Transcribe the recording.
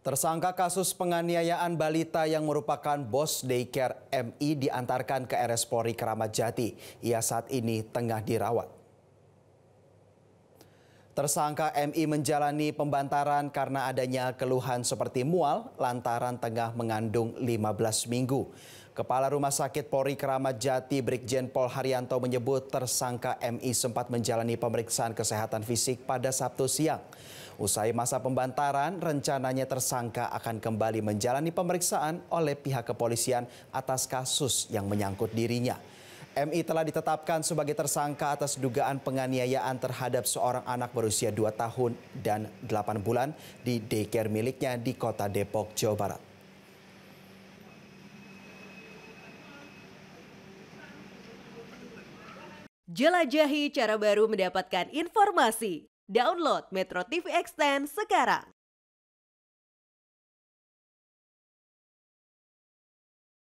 Tersangka kasus penganiayaan balita yang merupakan bos daycare MI diantarkan ke RS Polri Keramat Jati. Ia saat ini tengah dirawat. Tersangka MI menjalani pembantaran karena adanya keluhan seperti mual lantaran tengah mengandung 15 minggu. Kepala Rumah Sakit Polri Keramat Jati Brigjen Pol Haryanto menyebut tersangka MI sempat menjalani pemeriksaan kesehatan fisik pada Sabtu siang. Usai masa pembantaran, rencananya tersangka akan kembali menjalani pemeriksaan oleh pihak kepolisian atas kasus yang menyangkut dirinya. MI telah ditetapkan sebagai tersangka atas dugaan penganiayaan terhadap seorang anak berusia 2 tahun dan 8 bulan di daycare miliknya di kota Depok, Jawa Barat. Jelajahi cara baru mendapatkan informasi. Download Metro TV Extend sekarang.